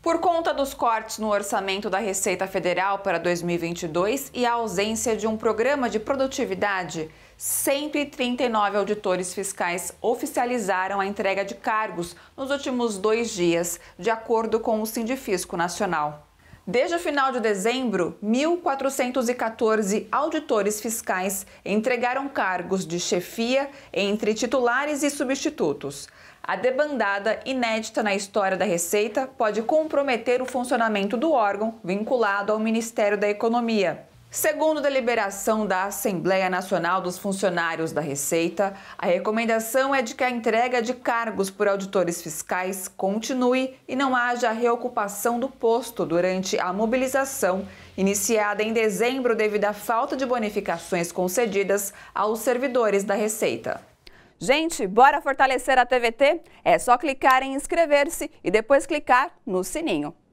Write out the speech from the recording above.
Por conta dos cortes no orçamento da Receita Federal para 2022 e a ausência de um programa de produtividade, 139 auditores fiscais oficializaram a entrega de cargos nos últimos dois dias, de acordo com o Sindifisco Nacional. Desde o final de dezembro, 1.414 auditores fiscais entregaram cargos de chefia entre titulares e substitutos. A debandada, inédita na história da Receita, pode comprometer o funcionamento do órgão vinculado ao Ministério da Economia. Segundo deliberação da Assembleia Nacional dos Funcionários da Receita, a recomendação é de que a entrega de cargos por auditores fiscais continue e não haja reocupação do posto durante a mobilização iniciada em dezembro devido à falta de bonificações concedidas aos servidores da Receita. Gente, bora fortalecer a TVT? É só clicar em inscrever-se e depois clicar no sininho.